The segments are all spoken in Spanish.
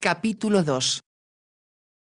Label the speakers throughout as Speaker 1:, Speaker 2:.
Speaker 1: Capítulo 2.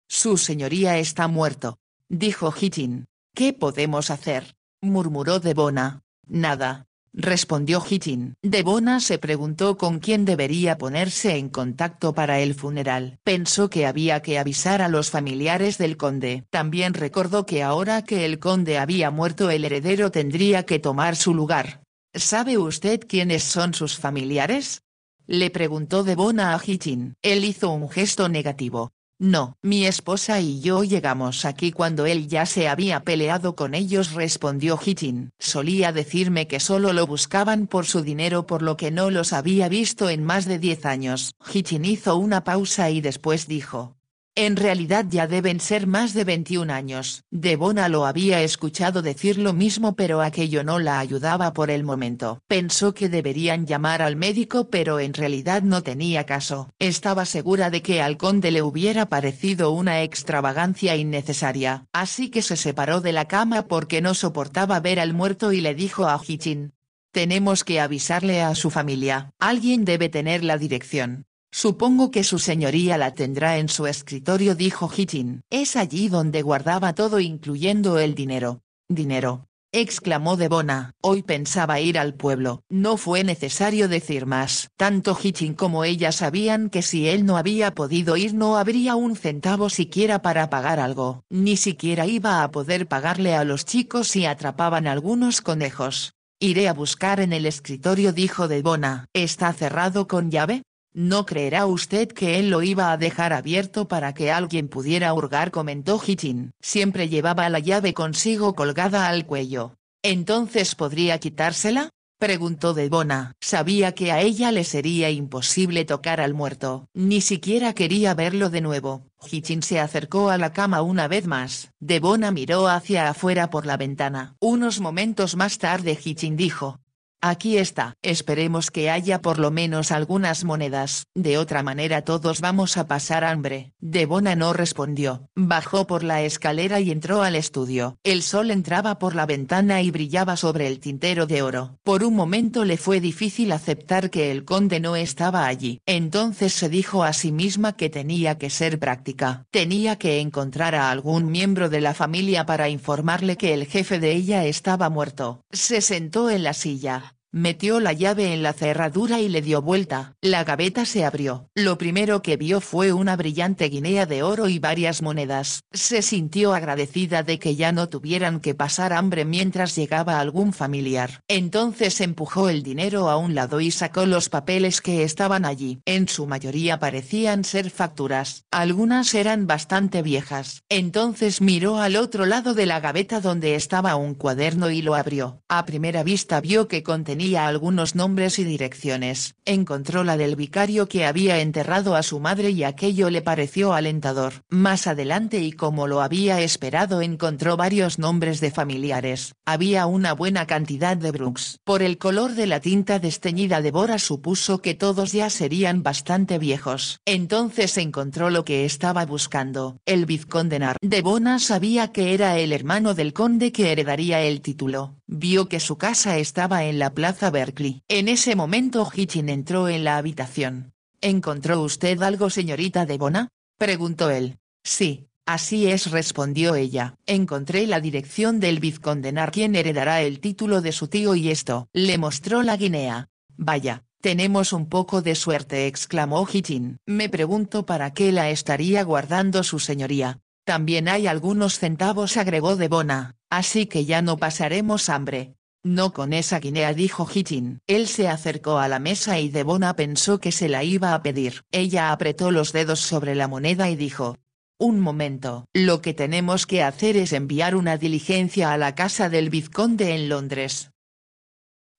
Speaker 1: Su señoría está muerto, dijo hitin ¿Qué podemos hacer? murmuró Debona. Nada, respondió Hittin. Debona se preguntó con quién debería ponerse en contacto para el funeral. Pensó que había que avisar a los familiares del conde. También recordó que ahora que el conde había muerto el heredero tendría que tomar su lugar. ¿Sabe usted quiénes son sus familiares? Le preguntó Devona a Hitchin. Él hizo un gesto negativo. No, mi esposa y yo llegamos aquí cuando él ya se había peleado con ellos, respondió Hitchin. Solía decirme que solo lo buscaban por su dinero, por lo que no los había visto en más de 10 años. Hitchin hizo una pausa y después dijo, en realidad ya deben ser más de 21 años. Devona lo había escuchado decir lo mismo pero aquello no la ayudaba por el momento. Pensó que deberían llamar al médico pero en realidad no tenía caso. Estaba segura de que al conde le hubiera parecido una extravagancia innecesaria. Así que se separó de la cama porque no soportaba ver al muerto y le dijo a Hichin. Tenemos que avisarle a su familia. Alguien debe tener la dirección. Supongo que su señoría la tendrá en su escritorio, dijo Hitchin. Es allí donde guardaba todo, incluyendo el dinero. Dinero. exclamó Debona. Hoy pensaba ir al pueblo. No fue necesario decir más. Tanto Hitchin como ella sabían que si él no había podido ir no habría un centavo siquiera para pagar algo. Ni siquiera iba a poder pagarle a los chicos si atrapaban algunos conejos. Iré a buscar en el escritorio, dijo Debona. ¿Está cerrado con llave? ¿No creerá usted que él lo iba a dejar abierto para que alguien pudiera hurgar? comentó Hitchin. Siempre llevaba la llave consigo colgada al cuello. ¿Entonces podría quitársela? preguntó Debona. Sabía que a ella le sería imposible tocar al muerto. Ni siquiera quería verlo de nuevo. Hitchin se acercó a la cama una vez más. Debona miró hacia afuera por la ventana. Unos momentos más tarde Hitchin dijo, Aquí está. Esperemos que haya por lo menos algunas monedas, de otra manera todos vamos a pasar hambre. Debona no respondió, bajó por la escalera y entró al estudio. El sol entraba por la ventana y brillaba sobre el tintero de oro. Por un momento le fue difícil aceptar que el conde no estaba allí. Entonces se dijo a sí misma que tenía que ser práctica. Tenía que encontrar a algún miembro de la familia para informarle que el jefe de ella estaba muerto. Se sentó en la silla Metió la llave en la cerradura y le dio vuelta. La gaveta se abrió. Lo primero que vio fue una brillante guinea de oro y varias monedas. Se sintió agradecida de que ya no tuvieran que pasar hambre mientras llegaba algún familiar. Entonces empujó el dinero a un lado y sacó los papeles que estaban allí. En su mayoría parecían ser facturas. Algunas eran bastante viejas. Entonces miró al otro lado de la gaveta donde estaba un cuaderno y lo abrió. A primera vista vio que contenía algunos nombres y direcciones. Encontró la del vicario que había enterrado a su madre y aquello le pareció alentador. Más adelante y como lo había esperado encontró varios nombres de familiares. Había una buena cantidad de Brooks. Por el color de la tinta desteñida de Bora supuso que todos ya serían bastante viejos. Entonces encontró lo que estaba buscando. El vizconde Nar de Bona sabía que era el hermano del conde que heredaría el título vio que su casa estaba en la Plaza Berkeley. En ese momento Hitchin entró en la habitación. ¿Encontró usted algo, señorita Devona? preguntó él. Sí, así es, respondió ella. Encontré la dirección del vizconde quien heredará el título de su tío y esto. Le mostró la guinea. Vaya, tenemos un poco de suerte, exclamó Hitchin. Me pregunto para qué la estaría guardando su señoría. También hay algunos centavos agregó Debona, así que ya no pasaremos hambre. No con esa guinea dijo Hitchin. Él se acercó a la mesa y Debona pensó que se la iba a pedir. Ella apretó los dedos sobre la moneda y dijo. Un momento. Lo que tenemos que hacer es enviar una diligencia a la casa del vizconde en Londres.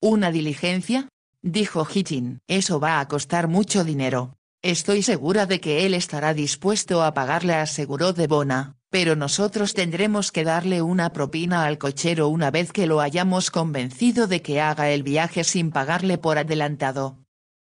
Speaker 1: ¿Una diligencia? Dijo Hitchin. Eso va a costar mucho dinero. Estoy segura de que él estará dispuesto a pagarle, aseguró Debona, pero nosotros tendremos que darle una propina al cochero una vez que lo hayamos convencido de que haga el viaje sin pagarle por adelantado.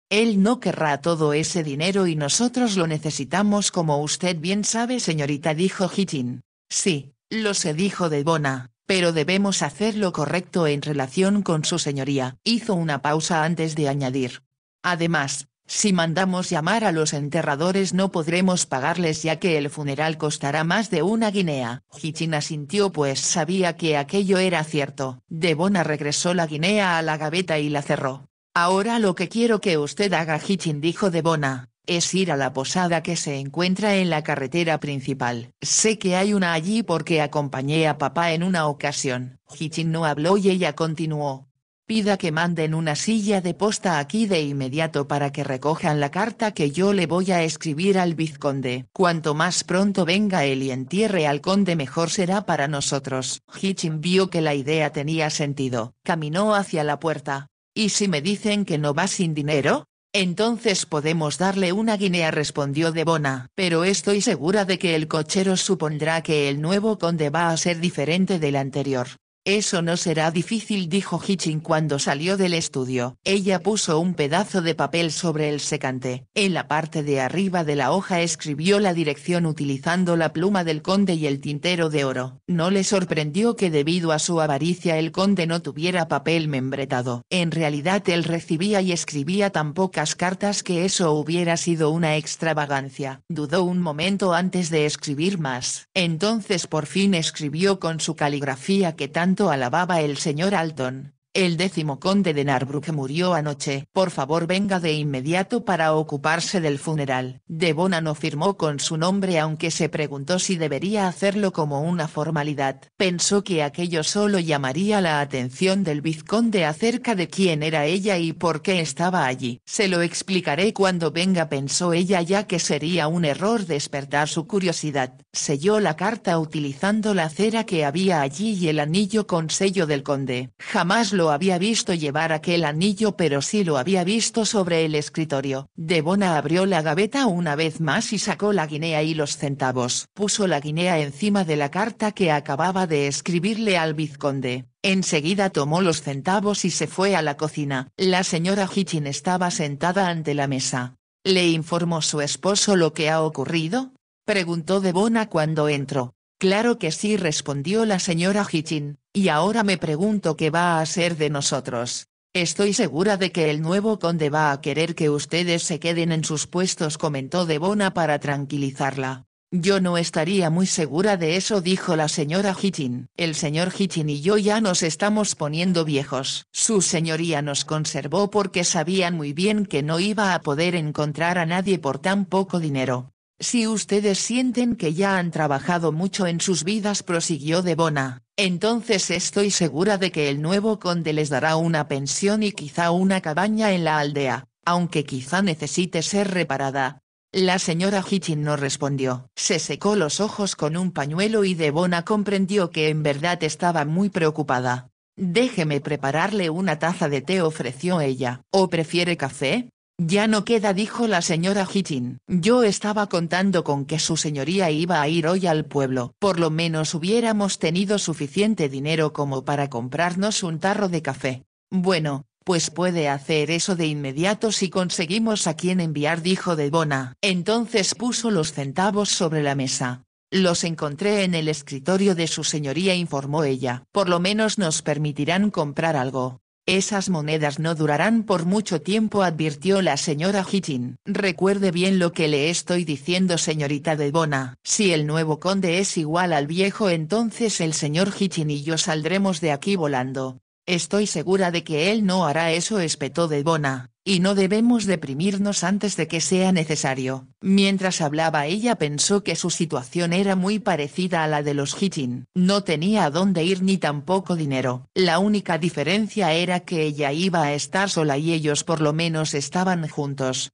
Speaker 1: Él no querrá todo ese dinero y nosotros lo necesitamos como usted bien sabe, señorita, dijo Hitchin. Sí, lo sé, dijo Debona, pero debemos hacer lo correcto en relación con su señoría. Hizo una pausa antes de añadir. Además, si mandamos llamar a los enterradores no podremos pagarles ya que el funeral costará más de una guinea. Hichin asintió pues sabía que aquello era cierto. Debona regresó la guinea a la gaveta y la cerró. Ahora lo que quiero que usted haga Hichin dijo Debona, es ir a la posada que se encuentra en la carretera principal. Sé que hay una allí porque acompañé a papá en una ocasión. Hichin no habló y ella continuó, Pida que manden una silla de posta aquí de inmediato para que recojan la carta que yo le voy a escribir al vizconde. Cuanto más pronto venga él y entierre al conde mejor será para nosotros. Hitchin vio que la idea tenía sentido. Caminó hacia la puerta. ¿Y si me dicen que no va sin dinero? Entonces podemos darle una guinea respondió Debona. Pero estoy segura de que el cochero supondrá que el nuevo conde va a ser diferente del anterior. Eso no será difícil dijo Hitchin cuando salió del estudio. Ella puso un pedazo de papel sobre el secante. En la parte de arriba de la hoja escribió la dirección utilizando la pluma del conde y el tintero de oro. No le sorprendió que debido a su avaricia el conde no tuviera papel membretado. En realidad él recibía y escribía tan pocas cartas que eso hubiera sido una extravagancia. Dudó un momento antes de escribir más. Entonces por fin escribió con su caligrafía que tan alababa el señor Alton. El décimo conde de Narbrook murió anoche. Por favor venga de inmediato para ocuparse del funeral. Devona no firmó con su nombre aunque se preguntó si debería hacerlo como una formalidad. Pensó que aquello solo llamaría la atención del vizconde acerca de quién era ella y por qué estaba allí. Se lo explicaré cuando venga pensó ella ya que sería un error despertar su curiosidad. Selló la carta utilizando la cera que había allí y el anillo con sello del conde. Jamás lo había visto llevar aquel anillo pero sí lo había visto sobre el escritorio. Devona abrió la gaveta una vez más y sacó la guinea y los centavos. Puso la guinea encima de la carta que acababa de escribirle al vizconde. Enseguida tomó los centavos y se fue a la cocina. La señora Hitchin estaba sentada ante la mesa. ¿Le informó su esposo lo que ha ocurrido? Preguntó Devona cuando entró. Claro que sí respondió la señora Hitchin, y ahora me pregunto qué va a ser de nosotros. Estoy segura de que el nuevo conde va a querer que ustedes se queden en sus puestos comentó Devona para tranquilizarla. Yo no estaría muy segura de eso dijo la señora Hitchin. El señor Hitchin y yo ya nos estamos poniendo viejos. Su señoría nos conservó porque sabían muy bien que no iba a poder encontrar a nadie por tan poco dinero. Si ustedes sienten que ya han trabajado mucho en sus vidas, prosiguió Devona, entonces estoy segura de que el nuevo conde les dará una pensión y quizá una cabaña en la aldea, aunque quizá necesite ser reparada. La señora Hitchin no respondió. Se secó los ojos con un pañuelo y Devona comprendió que en verdad estaba muy preocupada. Déjeme prepararle una taza de té ofreció ella. ¿O prefiere café? Ya no queda dijo la señora Hitchin. Yo estaba contando con que su señoría iba a ir hoy al pueblo. Por lo menos hubiéramos tenido suficiente dinero como para comprarnos un tarro de café. Bueno, pues puede hacer eso de inmediato si conseguimos a quien enviar dijo Debona. Entonces puso los centavos sobre la mesa. Los encontré en el escritorio de su señoría informó ella. Por lo menos nos permitirán comprar algo. Esas monedas no durarán por mucho tiempo, advirtió la señora Hitchin. Recuerde bien lo que le estoy diciendo, señorita Bona. Si el nuevo conde es igual al viejo, entonces el señor Hitchin y yo saldremos de aquí volando. Estoy segura de que él no hará eso, espetó Devona, y no debemos deprimirnos antes de que sea necesario. Mientras hablaba ella pensó que su situación era muy parecida a la de los Hitchin. No tenía a dónde ir ni tampoco dinero. La única diferencia era que ella iba a estar sola y ellos por lo menos estaban juntos.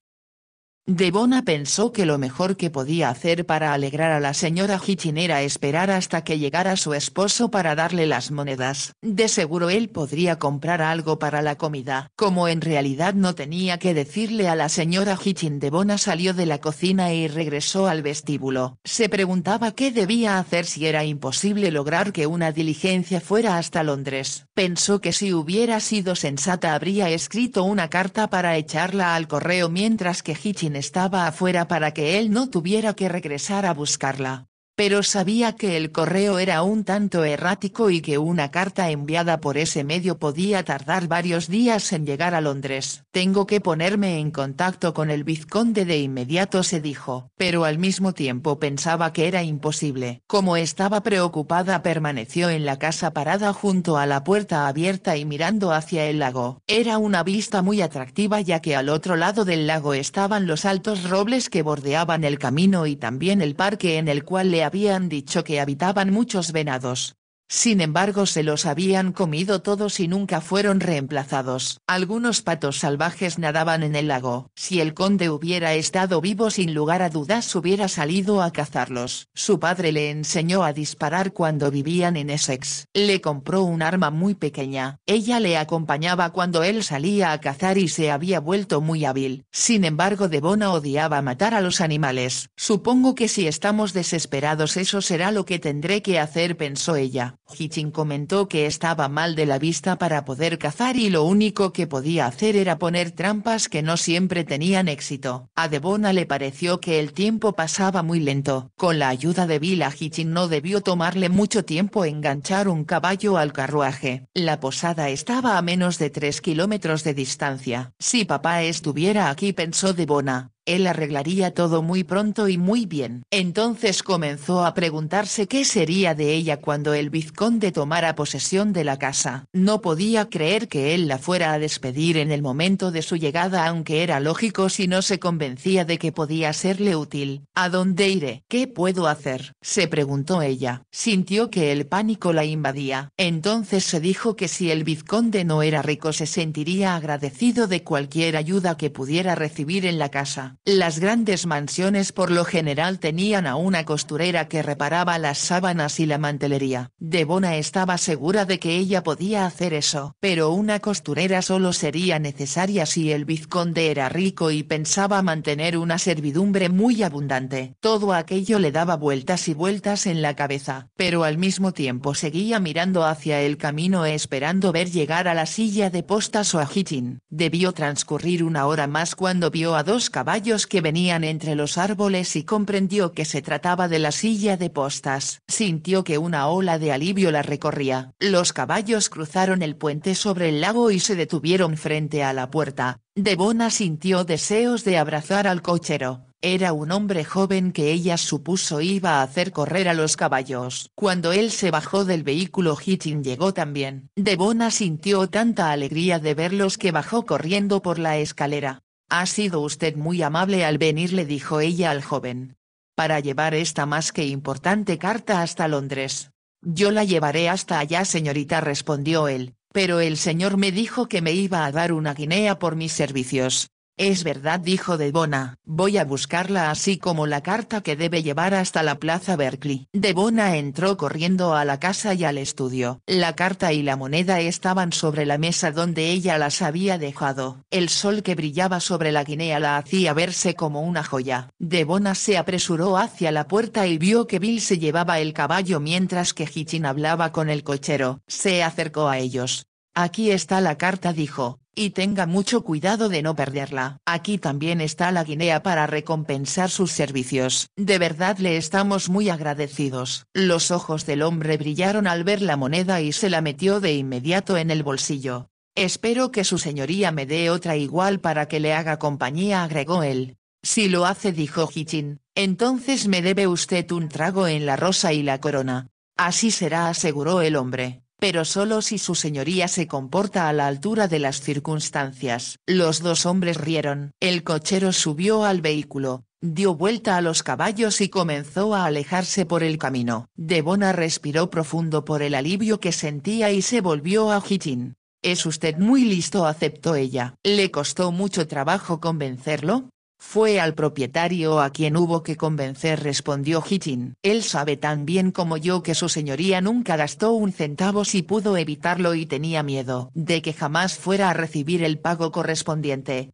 Speaker 1: Debona pensó que lo mejor que podía hacer para alegrar a la señora Hitchin era esperar hasta que llegara su esposo para darle las monedas. De seguro él podría comprar algo para la comida. Como en realidad no tenía que decirle a la señora Hitchin, Debona salió de la cocina y regresó al vestíbulo. Se preguntaba qué debía hacer si era imposible lograr que una diligencia fuera hasta Londres. Pensó que si hubiera sido sensata habría escrito una carta para echarla al correo mientras que Hitchin estaba afuera para que él no tuviera que regresar a buscarla pero sabía que el correo era un tanto errático y que una carta enviada por ese medio podía tardar varios días en llegar a Londres. Tengo que ponerme en contacto con el vizconde de inmediato se dijo, pero al mismo tiempo pensaba que era imposible. Como estaba preocupada permaneció en la casa parada junto a la puerta abierta y mirando hacia el lago. Era una vista muy atractiva ya que al otro lado del lago estaban los altos robles que bordeaban el camino y también el parque en el cual le habían dicho que habitaban muchos venados, sin embargo se los habían comido todos y nunca fueron reemplazados. Algunos patos salvajes nadaban en el lago. Si el conde hubiera estado vivo sin lugar a dudas hubiera salido a cazarlos. Su padre le enseñó a disparar cuando vivían en Essex. Le compró un arma muy pequeña. Ella le acompañaba cuando él salía a cazar y se había vuelto muy hábil. Sin embargo Debona odiaba matar a los animales. Supongo que si estamos desesperados eso será lo que tendré que hacer pensó ella. Hichin comentó que estaba mal de la vista para poder cazar y lo único que podía hacer era poner trampas que no siempre tenían éxito. A Devona le pareció que el tiempo pasaba muy lento. Con la ayuda de Vila Hitchin no debió tomarle mucho tiempo enganchar un caballo al carruaje. La posada estaba a menos de 3 kilómetros de distancia. Si papá estuviera aquí pensó Devona, él arreglaría todo muy pronto y muy bien. Entonces comenzó a preguntarse qué sería de ella cuando el vizconde tomara posesión de la casa. No podía creer que él la fuera a despedir en el momento de su llegada aunque era lógico si no se convencía de que podía serle útil. ¿A dónde iré? ¿Qué puedo hacer? se preguntó ella. Sintió que el pánico la invadía. Entonces se dijo que si el vizconde no era rico se sentiría agradecido de cualquier ayuda que pudiera recibir en la casa las grandes mansiones por lo general tenían a una costurera que reparaba las sábanas y la mantelería. Debona estaba segura de que ella podía hacer eso. Pero una costurera solo sería necesaria si el vizconde era rico y pensaba mantener una servidumbre muy abundante. Todo aquello le daba vueltas y vueltas en la cabeza, pero al mismo tiempo seguía mirando hacia el camino esperando ver llegar a la silla de postas o a Hitchin. Debió transcurrir una hora más cuando vio a dos caballos que venían entre los árboles y comprendió que se trataba de la silla de postas. Sintió que una ola de alivio la recorría. Los caballos cruzaron el puente sobre el lago y se detuvieron frente a la puerta. debona sintió deseos de abrazar al cochero. Era un hombre joven que ella supuso iba a hacer correr a los caballos. Cuando él se bajó del vehículo Hitchin llegó también. debona sintió tanta alegría de verlos que bajó corriendo por la escalera. Ha sido usted muy amable al venir, le dijo ella al joven. Para llevar esta más que importante carta hasta Londres. Yo la llevaré hasta allá, señorita, respondió él, pero el señor me dijo que me iba a dar una guinea por mis servicios. Es verdad dijo Debona, voy a buscarla así como la carta que debe llevar hasta la plaza Berkeley. Debona entró corriendo a la casa y al estudio. La carta y la moneda estaban sobre la mesa donde ella las había dejado. El sol que brillaba sobre la guinea la hacía verse como una joya. Debona se apresuró hacia la puerta y vio que Bill se llevaba el caballo mientras que Hitchin hablaba con el cochero. Se acercó a ellos. Aquí está la carta dijo, y tenga mucho cuidado de no perderla. Aquí también está la guinea para recompensar sus servicios. De verdad le estamos muy agradecidos. Los ojos del hombre brillaron al ver la moneda y se la metió de inmediato en el bolsillo. Espero que su señoría me dé otra igual para que le haga compañía, agregó él. Si lo hace, dijo Hichin, entonces me debe usted un trago en la rosa y la corona. Así será, aseguró el hombre pero solo si su señoría se comporta a la altura de las circunstancias. Los dos hombres rieron. El cochero subió al vehículo, dio vuelta a los caballos y comenzó a alejarse por el camino. Devona respiró profundo por el alivio que sentía y se volvió a Hitin. Es usted muy listo, aceptó ella. ¿Le costó mucho trabajo convencerlo? Fue al propietario a quien hubo que convencer respondió Hitchin. Él sabe tan bien como yo que su señoría nunca gastó un centavo si pudo evitarlo y tenía miedo de que jamás fuera a recibir el pago correspondiente,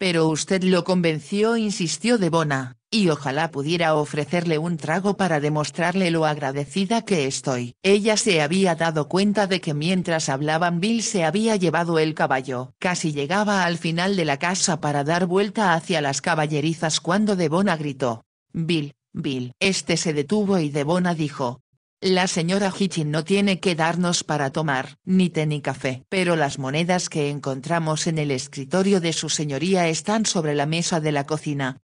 Speaker 1: pero usted lo convenció, insistió Debona, y ojalá pudiera ofrecerle un trago para demostrarle lo agradecida que estoy. Ella se había dado cuenta de que mientras hablaban Bill se había llevado el caballo. Casi llegaba al final de la casa para dar vuelta hacia las caballerizas cuando Debona gritó. Bill, Bill. Este se detuvo y Debona dijo, la señora Hitchin no tiene que darnos para tomar, ni té ni café. Pero las monedas que encontramos en el escritorio de su señoría están sobre la mesa de la cocina.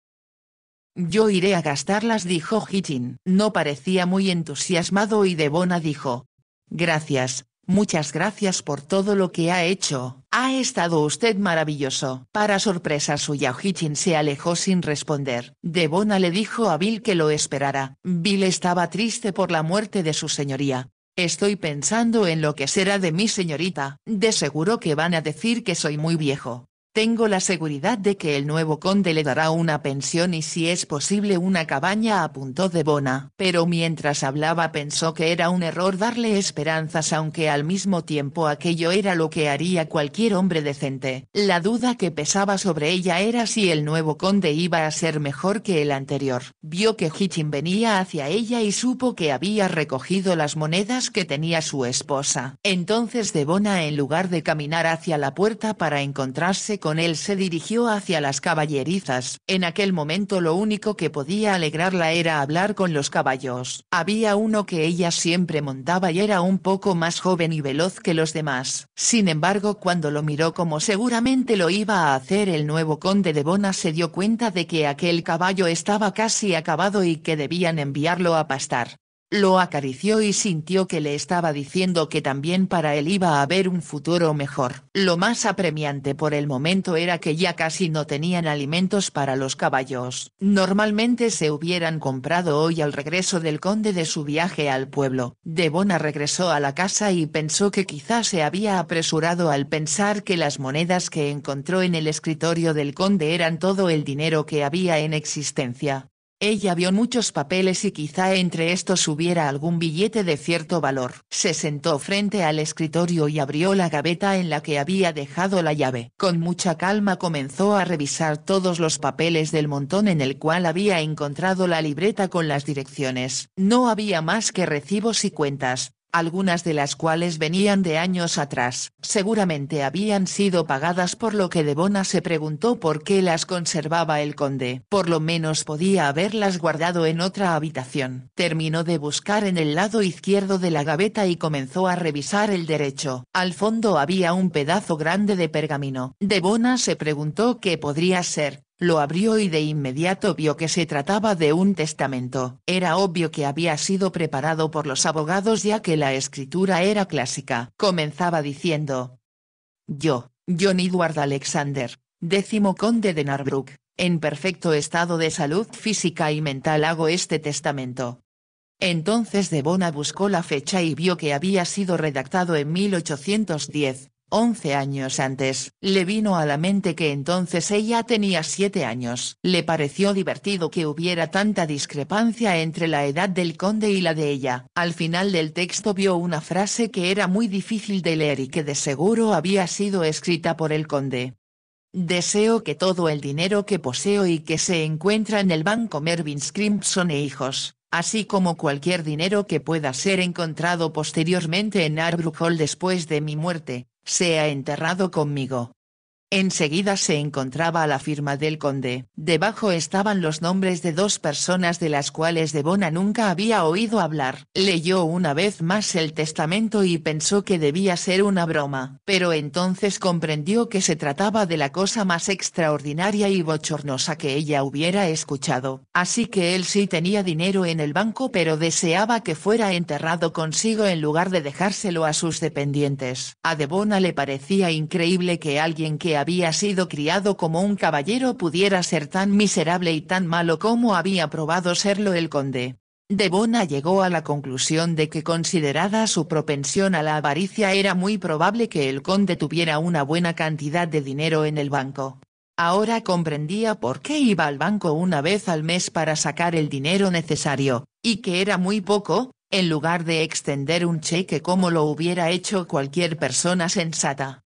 Speaker 1: Yo iré a gastarlas, dijo Hitchin. No parecía muy entusiasmado y Debona dijo. Gracias, Muchas gracias por todo lo que ha hecho, ha estado usted maravilloso. Para sorpresa suya Hitchin se alejó sin responder. Debona le dijo a Bill que lo esperara. Bill estaba triste por la muerte de su señoría. Estoy pensando en lo que será de mi señorita. De seguro que van a decir que soy muy viejo. Tengo la seguridad de que el nuevo conde le dará una pensión y si es posible una cabaña, apuntó de Bona. Pero mientras hablaba pensó que era un error darle esperanzas aunque al mismo tiempo aquello era lo que haría cualquier hombre decente. La duda que pesaba sobre ella era si el nuevo conde iba a ser mejor que el anterior. Vio que Hitchin venía hacia ella y supo que había recogido las monedas que tenía su esposa. Entonces Debona en lugar de caminar hacia la puerta para encontrarse con con él se dirigió hacia las caballerizas, en aquel momento lo único que podía alegrarla era hablar con los caballos. Había uno que ella siempre montaba y era un poco más joven y veloz que los demás. Sin embargo cuando lo miró como seguramente lo iba a hacer el nuevo conde de Bona se dio cuenta de que aquel caballo estaba casi acabado y que debían enviarlo a pastar. Lo acarició y sintió que le estaba diciendo que también para él iba a haber un futuro mejor. Lo más apremiante por el momento era que ya casi no tenían alimentos para los caballos. Normalmente se hubieran comprado hoy al regreso del conde de su viaje al pueblo. Debona regresó a la casa y pensó que quizás se había apresurado al pensar que las monedas que encontró en el escritorio del conde eran todo el dinero que había en existencia. Ella vio muchos papeles y quizá entre estos hubiera algún billete de cierto valor. Se sentó frente al escritorio y abrió la gaveta en la que había dejado la llave. Con mucha calma comenzó a revisar todos los papeles del montón en el cual había encontrado la libreta con las direcciones. No había más que recibos y cuentas, algunas de las cuales venían de años atrás, seguramente habían sido pagadas por lo que Debona se preguntó por qué las conservaba el conde. Por lo menos podía haberlas guardado en otra habitación. Terminó de buscar en el lado izquierdo de la gaveta y comenzó a revisar el derecho. Al fondo había un pedazo grande de pergamino. Debona se preguntó qué podría ser, lo abrió y de inmediato vio que se trataba de un testamento. Era obvio que había sido preparado por los abogados ya que la escritura era clásica. Comenzaba diciendo. Yo, John Edward Alexander, décimo conde de Narbrook, en perfecto estado de salud física y mental hago este testamento. Entonces Debona buscó la fecha y vio que había sido redactado en 1810, Once años antes, le vino a la mente que entonces ella tenía siete años. Le pareció divertido que hubiera tanta discrepancia entre la edad del conde y la de ella. Al final del texto vio una frase que era muy difícil de leer y que de seguro había sido escrita por el conde. Deseo que todo el dinero que poseo y que se encuentra en el banco Mervyn Crimson e hijos, así como cualquier dinero que pueda ser encontrado posteriormente en Arbrook Hall después de mi muerte, sea enterrado conmigo. Enseguida se encontraba la firma del conde. Debajo estaban los nombres de dos personas de las cuales Debona nunca había oído hablar. Leyó una vez más el testamento y pensó que debía ser una broma. Pero entonces comprendió que se trataba de la cosa más extraordinaria y bochornosa que ella hubiera escuchado. Así que él sí tenía dinero en el banco pero deseaba que fuera enterrado consigo en lugar de dejárselo a sus dependientes. A Debona le parecía increíble que alguien que había sido criado como un caballero pudiera ser tan miserable y tan malo como había probado serlo el conde. Debona llegó a la conclusión de que considerada su propensión a la avaricia era muy probable que el conde tuviera una buena cantidad de dinero en el banco. Ahora comprendía por qué iba al banco una vez al mes para sacar el dinero necesario, y que era muy poco, en lugar de extender un cheque como lo hubiera hecho cualquier persona sensata.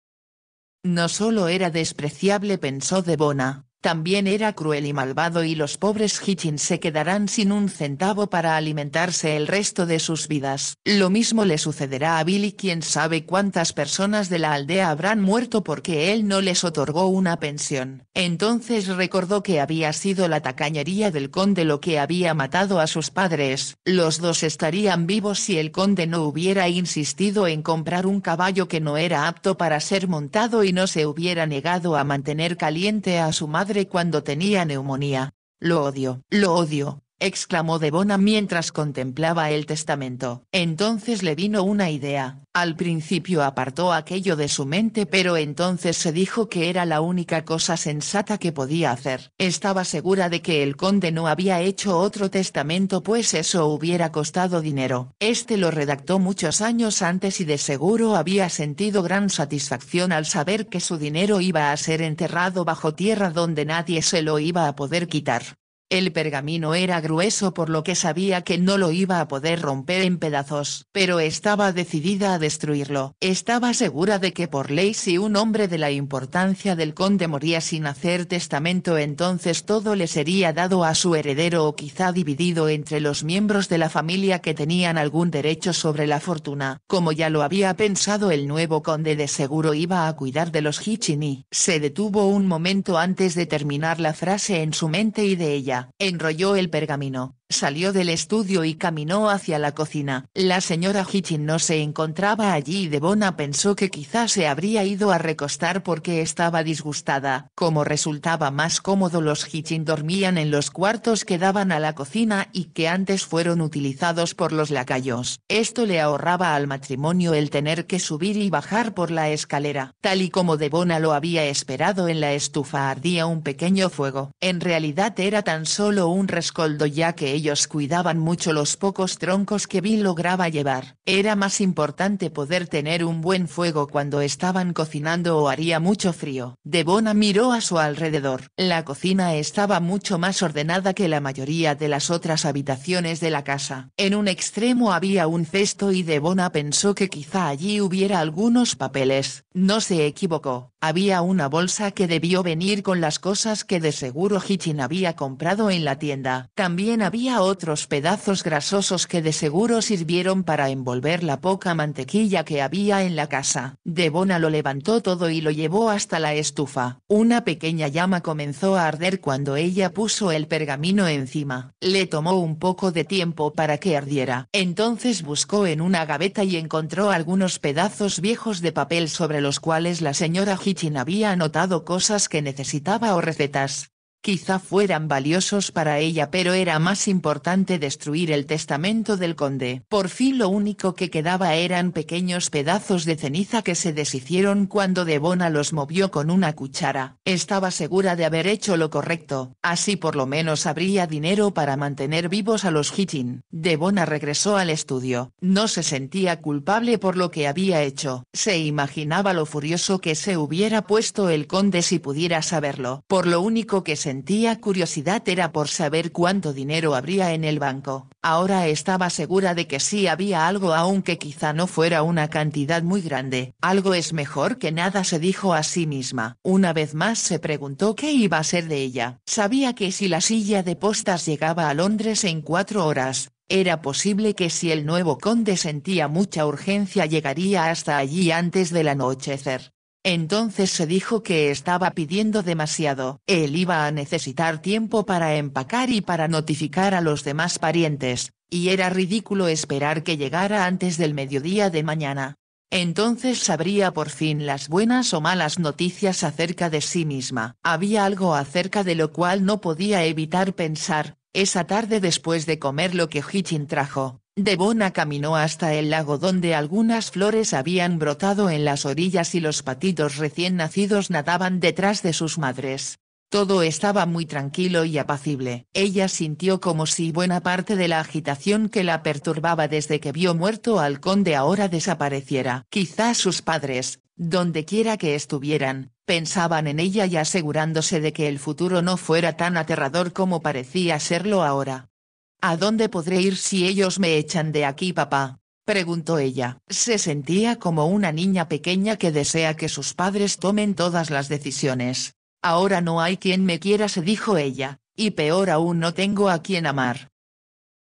Speaker 1: No solo era despreciable pensó Debona también era cruel y malvado y los pobres Hitchin se quedarán sin un centavo para alimentarse el resto de sus vidas. Lo mismo le sucederá a Billy quien sabe cuántas personas de la aldea habrán muerto porque él no les otorgó una pensión. Entonces recordó que había sido la tacañería del conde lo que había matado a sus padres. Los dos estarían vivos si el conde no hubiera insistido en comprar un caballo que no era apto para ser montado y no se hubiera negado a mantener caliente a su madre cuando tenía neumonía. Lo odio, lo odio, exclamó debona mientras contemplaba el testamento. Entonces le vino una idea. Al principio apartó aquello de su mente pero entonces se dijo que era la única cosa sensata que podía hacer. Estaba segura de que el conde no había hecho otro testamento pues eso hubiera costado dinero. Este lo redactó muchos años antes y de seguro había sentido gran satisfacción al saber que su dinero iba a ser enterrado bajo tierra donde nadie se lo iba a poder quitar. El pergamino era grueso por lo que sabía que no lo iba a poder romper en pedazos, pero estaba decidida a destruirlo. Estaba segura de que por ley si un hombre de la importancia del conde moría sin hacer testamento entonces todo le sería dado a su heredero o quizá dividido entre los miembros de la familia que tenían algún derecho sobre la fortuna. Como ya lo había pensado el nuevo conde de seguro iba a cuidar de los Hichini. Se detuvo un momento antes de terminar la frase en su mente y de ella enrolló el pergamino, Salió del estudio y caminó hacia la cocina. La señora Hitchin no se encontraba allí y Devona pensó que quizás se habría ido a recostar porque estaba disgustada. Como resultaba más cómodo los Hitchin dormían en los cuartos que daban a la cocina y que antes fueron utilizados por los lacayos. Esto le ahorraba al matrimonio el tener que subir y bajar por la escalera. Tal y como Devona lo había esperado en la estufa ardía un pequeño fuego. En realidad era tan solo un rescoldo ya que ella ellos cuidaban mucho los pocos troncos que Bill lograba llevar. Era más importante poder tener un buen fuego cuando estaban cocinando o haría mucho frío. Devona miró a su alrededor. La cocina estaba mucho más ordenada que la mayoría de las otras habitaciones de la casa. En un extremo había un cesto y Devona pensó que quizá allí hubiera algunos papeles. No se equivocó. Había una bolsa que debió venir con las cosas que de seguro Hitchin había comprado en la tienda. También había otros pedazos grasosos que de seguro sirvieron para envolver la poca mantequilla que había en la casa. Debona lo levantó todo y lo llevó hasta la estufa. Una pequeña llama comenzó a arder cuando ella puso el pergamino encima. Le tomó un poco de tiempo para que ardiera. Entonces buscó en una gaveta y encontró algunos pedazos viejos de papel sobre los cuales la señora Hitchin había anotado cosas que necesitaba o recetas. Quizá fueran valiosos para ella pero era más importante destruir el testamento del conde. Por fin lo único que quedaba eran pequeños pedazos de ceniza que se deshicieron cuando Devona los movió con una cuchara. Estaba segura de haber hecho lo correcto, así por lo menos habría dinero para mantener vivos a los Hitchin. Devona regresó al estudio. No se sentía culpable por lo que había hecho. Se imaginaba lo furioso que se hubiera puesto el conde si pudiera saberlo. Por lo único que se sentía curiosidad era por saber cuánto dinero habría en el banco. Ahora estaba segura de que sí había algo aunque quizá no fuera una cantidad muy grande. Algo es mejor que nada se dijo a sí misma. Una vez más se preguntó qué iba a ser de ella. Sabía que si la silla de postas llegaba a Londres en cuatro horas, era posible que si el nuevo conde sentía mucha urgencia llegaría hasta allí antes del anochecer. Entonces se dijo que estaba pidiendo demasiado. Él iba a necesitar tiempo para empacar y para notificar a los demás parientes, y era ridículo esperar que llegara antes del mediodía de mañana. Entonces sabría por fin las buenas o malas noticias acerca de sí misma. Había algo acerca de lo cual no podía evitar pensar, esa tarde después de comer lo que Hitchin trajo. Devona caminó hasta el lago donde algunas flores habían brotado en las orillas y los patitos recién nacidos nadaban detrás de sus madres. Todo estaba muy tranquilo y apacible. Ella sintió como si buena parte de la agitación que la perturbaba desde que vio muerto al conde ahora desapareciera. Quizás sus padres, dondequiera que estuvieran, pensaban en ella y asegurándose de que el futuro no fuera tan aterrador como parecía serlo ahora. ¿A dónde podré ir si ellos me echan de aquí, papá? preguntó ella. Se sentía como una niña pequeña que desea que sus padres tomen todas las decisiones. Ahora no hay quien me quiera, se dijo ella, y peor aún no tengo a quien amar.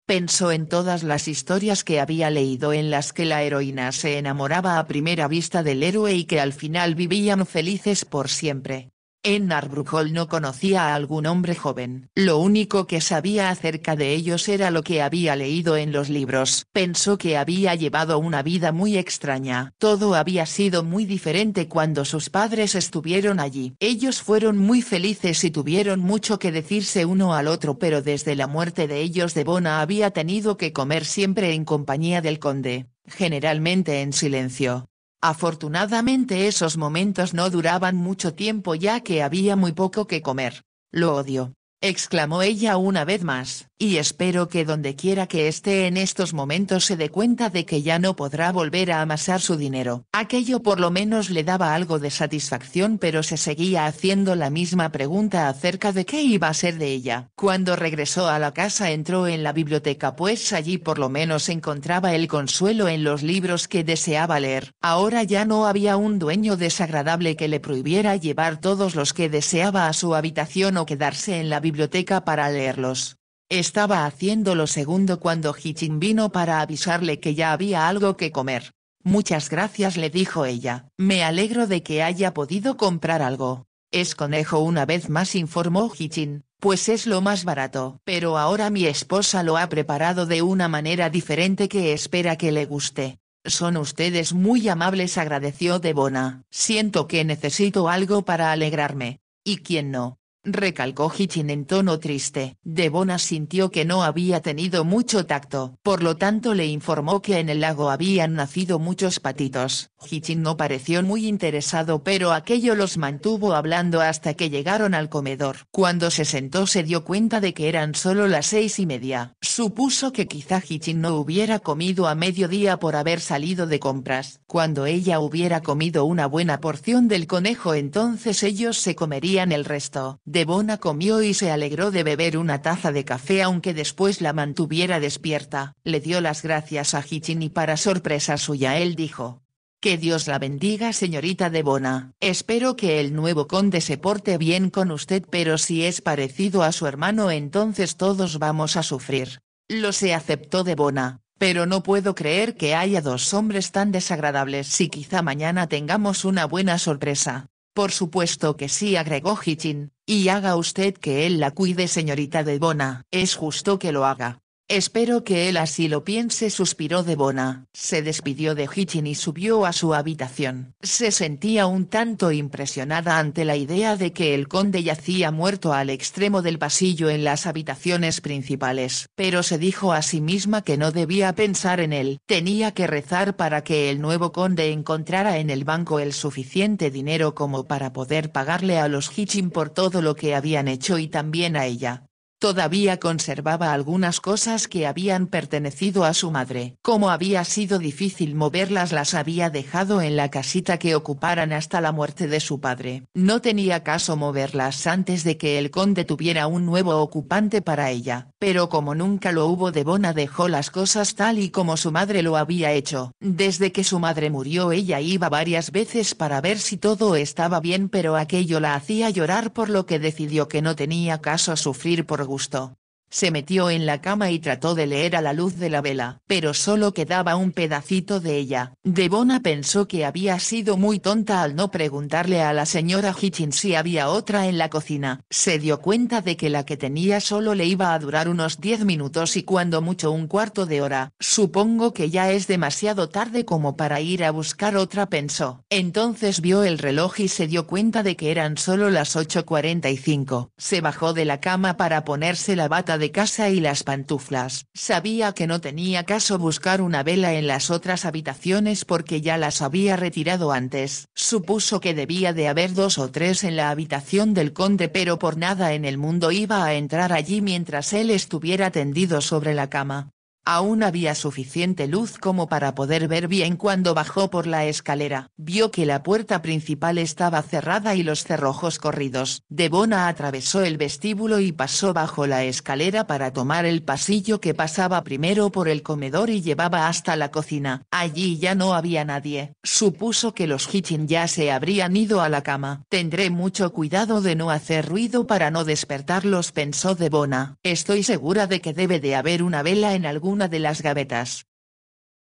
Speaker 1: Pensó en todas las historias que había leído en las que la heroína se enamoraba a primera vista del héroe y que al final vivían felices por siempre. En Brujol no conocía a algún hombre joven. Lo único que sabía acerca de ellos era lo que había leído en los libros. Pensó que había llevado una vida muy extraña. Todo había sido muy diferente cuando sus padres estuvieron allí. Ellos fueron muy felices y tuvieron mucho que decirse uno al otro pero desde la muerte de ellos Debona había tenido que comer siempre en compañía del conde generalmente en silencio, Afortunadamente esos momentos no duraban mucho tiempo ya que había muy poco que comer, lo odio exclamó ella una vez más, y espero que donde quiera que esté en estos momentos se dé cuenta de que ya no podrá volver a amasar su dinero. Aquello por lo menos le daba algo de satisfacción pero se seguía haciendo la misma pregunta acerca de qué iba a ser de ella. Cuando regresó a la casa entró en la biblioteca pues allí por lo menos encontraba el consuelo en los libros que deseaba leer. Ahora ya no había un dueño desagradable que le prohibiera llevar todos los que deseaba a su habitación o quedarse en la biblioteca biblioteca para leerlos. Estaba haciendo lo segundo cuando Hichin vino para avisarle que ya había algo que comer. Muchas gracias le dijo ella, me alegro de que haya podido comprar algo. Es conejo una vez más informó Hichin, pues es lo más barato. Pero ahora mi esposa lo ha preparado de una manera diferente que espera que le guste. Son ustedes muy amables agradeció Debona. Siento que necesito algo para alegrarme. ¿Y quién no? recalcó Hitchin en tono triste. Devona sintió que no había tenido mucho tacto, por lo tanto le informó que en el lago habían nacido muchos patitos. Hitchin no pareció muy interesado pero aquello los mantuvo hablando hasta que llegaron al comedor. Cuando se sentó se dio cuenta de que eran solo las seis y media. Supuso que quizá Hitchin no hubiera comido a mediodía por haber salido de compras. Cuando ella hubiera comido una buena porción del conejo entonces ellos se comerían el resto. Debona comió y se alegró de beber una taza de café aunque después la mantuviera despierta. Le dio las gracias a Hichin y para sorpresa suya él dijo. Que Dios la bendiga señorita Debona. Espero que el nuevo conde se porte bien con usted pero si es parecido a su hermano entonces todos vamos a sufrir. Lo se aceptó Debona, pero no puedo creer que haya dos hombres tan desagradables Si quizá mañana tengamos una buena sorpresa. Por supuesto que sí, agregó Hitchin, y haga usted que él la cuide, señorita de Bona». Es justo que lo haga. Espero que él así lo piense, suspiró Debona. Se despidió de Hitchin y subió a su habitación. Se sentía un tanto impresionada ante la idea de que el conde yacía muerto al extremo del pasillo en las habitaciones principales, pero se dijo a sí misma que no debía pensar en él. Tenía que rezar para que el nuevo conde encontrara en el banco el suficiente dinero como para poder pagarle a los Hitchin por todo lo que habían hecho y también a ella. Todavía conservaba algunas cosas que habían pertenecido a su madre. Como había sido difícil moverlas las había dejado en la casita que ocuparan hasta la muerte de su padre. No tenía caso moverlas antes de que el conde tuviera un nuevo ocupante para ella, pero como nunca lo hubo Bona dejó las cosas tal y como su madre lo había hecho. Desde que su madre murió ella iba varias veces para ver si todo estaba bien pero aquello la hacía llorar por lo que decidió que no tenía caso sufrir por Augusto. Se metió en la cama y trató de leer a la luz de la vela, pero solo quedaba un pedacito de ella. Devona pensó que había sido muy tonta al no preguntarle a la señora Hitchin si había otra en la cocina. Se dio cuenta de que la que tenía solo le iba a durar unos 10 minutos y cuando mucho un cuarto de hora. Supongo que ya es demasiado tarde como para ir a buscar otra, pensó. Entonces vio el reloj y se dio cuenta de que eran solo las 8.45. Se bajó de la cama para ponerse la bata de de casa y las pantuflas. Sabía que no tenía caso buscar una vela en las otras habitaciones porque ya las había retirado antes. Supuso que debía de haber dos o tres en la habitación del conde pero por nada en el mundo iba a entrar allí mientras él estuviera tendido sobre la cama. Aún había suficiente luz como para poder ver bien cuando bajó por la escalera. Vio que la puerta principal estaba cerrada y los cerrojos corridos. Devona atravesó el vestíbulo y pasó bajo la escalera para tomar el pasillo que pasaba primero por el comedor y llevaba hasta la cocina. Allí ya no había nadie. Supuso que los Hitchin ya se habrían ido a la cama. Tendré mucho cuidado de no hacer ruido para no despertarlos, pensó Devona. Estoy segura de que debe de haber una vela en algún una de las gavetas.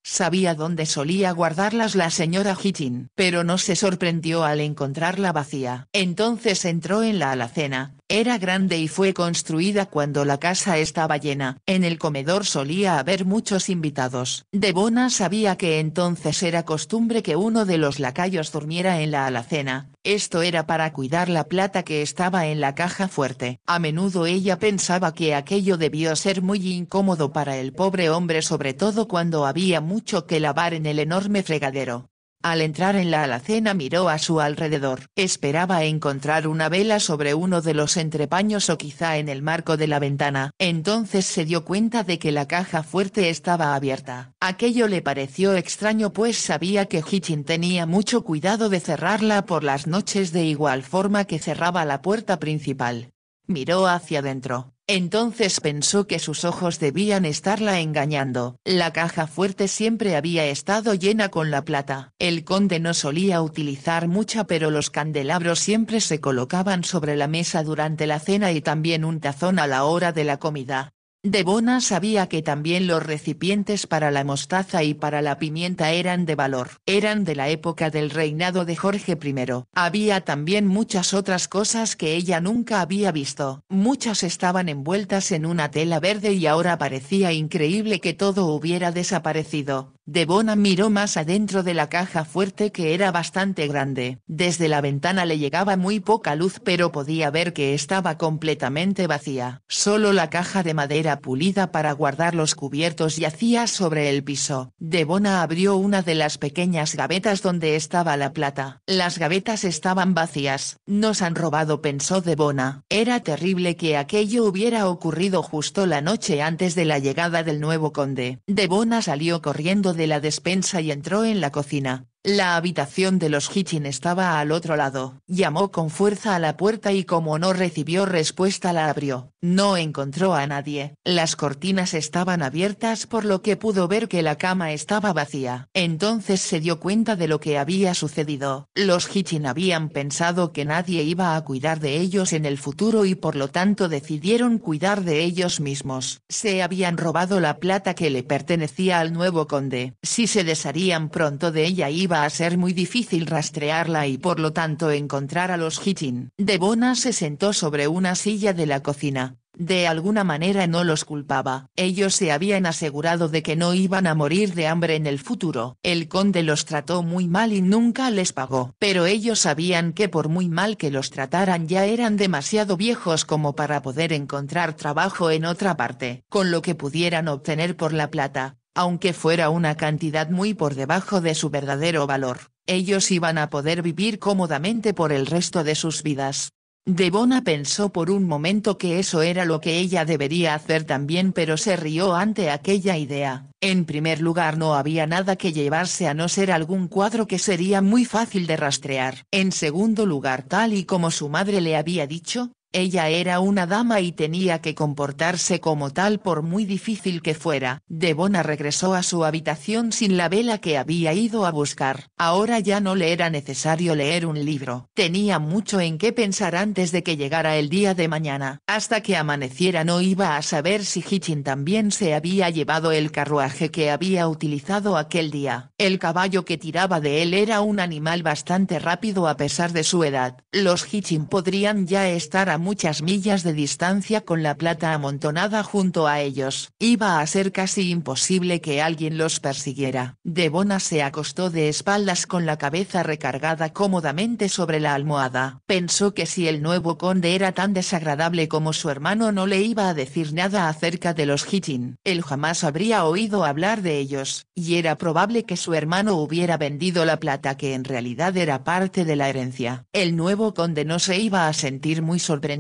Speaker 1: Sabía dónde solía guardarlas la señora Hitchin, pero no se sorprendió al encontrarla vacía. Entonces entró en la alacena, era grande y fue construida cuando la casa estaba llena. En el comedor solía haber muchos invitados. Debona sabía que entonces era costumbre que uno de los lacayos durmiera en la alacena. Esto era para cuidar la plata que estaba en la caja fuerte. A menudo ella pensaba que aquello debió ser muy incómodo para el pobre hombre sobre todo cuando había mucho que lavar en el enorme fregadero. Al entrar en la alacena miró a su alrededor. Esperaba encontrar una vela sobre uno de los entrepaños o quizá en el marco de la ventana. Entonces se dio cuenta de que la caja fuerte estaba abierta. Aquello le pareció extraño pues sabía que Hitchin tenía mucho cuidado de cerrarla por las noches de igual forma que cerraba la puerta principal. Miró hacia adentro. Entonces pensó que sus ojos debían estarla engañando. La caja fuerte siempre había estado llena con la plata. El conde no solía utilizar mucha pero los candelabros siempre se colocaban sobre la mesa durante la cena y también un tazón a la hora de la comida. Debona sabía que también los recipientes para la mostaza y para la pimienta eran de valor. Eran de la época del reinado de Jorge I. Había también muchas otras cosas que ella nunca había visto. Muchas estaban envueltas en una tela verde y ahora parecía increíble que todo hubiera desaparecido. Debona miró más adentro de la caja fuerte que era bastante grande. Desde la ventana le llegaba muy poca luz pero podía ver que estaba completamente vacía. Solo la caja de madera pulida para guardar los cubiertos yacía sobre el piso. Debona abrió una de las pequeñas gavetas donde estaba la plata. Las gavetas estaban vacías. Nos han robado pensó Debona. Era terrible que aquello hubiera ocurrido justo la noche antes de la llegada del nuevo conde. Debona salió corriendo de la despensa y entró en la cocina. La habitación de los Hitchin estaba al otro lado. Llamó con fuerza a la puerta y como no recibió respuesta la abrió. No encontró a nadie. Las cortinas estaban abiertas por lo que pudo ver que la cama estaba vacía. Entonces se dio cuenta de lo que había sucedido. Los Hitchin habían pensado que nadie iba a cuidar de ellos en el futuro y por lo tanto decidieron cuidar de ellos mismos. Se habían robado la plata que le pertenecía al nuevo conde. Si se desharían pronto de ella iba a ser muy difícil rastrearla y por lo tanto encontrar a los Hitchin. Debona se sentó sobre una silla de la cocina. De alguna manera no los culpaba. Ellos se habían asegurado de que no iban a morir de hambre en el futuro. El conde los trató muy mal y nunca les pagó. Pero ellos sabían que por muy mal que los trataran ya eran demasiado viejos como para poder encontrar trabajo en otra parte. Con lo que pudieran obtener por la plata, aunque fuera una cantidad muy por debajo de su verdadero valor, ellos iban a poder vivir cómodamente por el resto de sus vidas. Devona pensó por un momento que eso era lo que ella debería hacer también pero se rió ante aquella idea. En primer lugar no había nada que llevarse a no ser algún cuadro que sería muy fácil de rastrear. En segundo lugar tal y como su madre le había dicho, ella era una dama y tenía que comportarse como tal por muy difícil que fuera. Debona regresó a su habitación sin la vela que había ido a buscar. Ahora ya no le era necesario leer un libro. Tenía mucho en qué pensar antes de que llegara el día de mañana. Hasta que amaneciera no iba a saber si Hitchin también se había llevado el carruaje que había utilizado aquel día. El caballo que tiraba de él era un animal bastante rápido a pesar de su edad. Los Hitchin podrían ya estar a muchas millas de distancia con la plata amontonada junto a ellos. Iba a ser casi imposible que alguien los persiguiera. Devona se acostó de espaldas con la cabeza recargada cómodamente sobre la almohada. Pensó que si el nuevo conde era tan desagradable como su hermano no le iba a decir nada acerca de los Hitchin. Él jamás habría oído hablar de ellos, y era probable que su hermano hubiera vendido la plata que en realidad era parte de la herencia. El nuevo conde no se iba a sentir muy sorprendido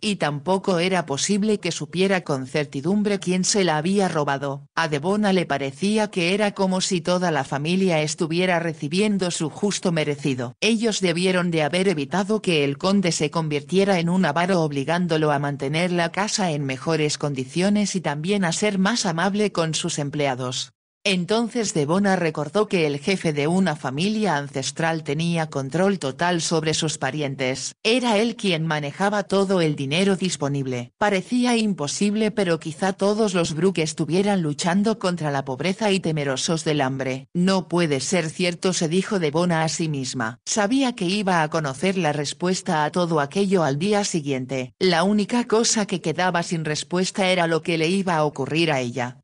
Speaker 1: y tampoco era posible que supiera con certidumbre quién se la había robado. A Devona le parecía que era como si toda la familia estuviera recibiendo su justo merecido. Ellos debieron de haber evitado que el conde se convirtiera en un avaro obligándolo a mantener la casa en mejores condiciones y también a ser más amable con sus empleados. Entonces Debona recordó que el jefe de una familia ancestral tenía control total sobre sus parientes. Era él quien manejaba todo el dinero disponible. Parecía imposible pero quizá todos los Brook estuvieran luchando contra la pobreza y temerosos del hambre. No puede ser cierto se dijo Debona a sí misma. Sabía que iba a conocer la respuesta a todo aquello al día siguiente. La única cosa que quedaba sin respuesta era lo que le iba a ocurrir a ella.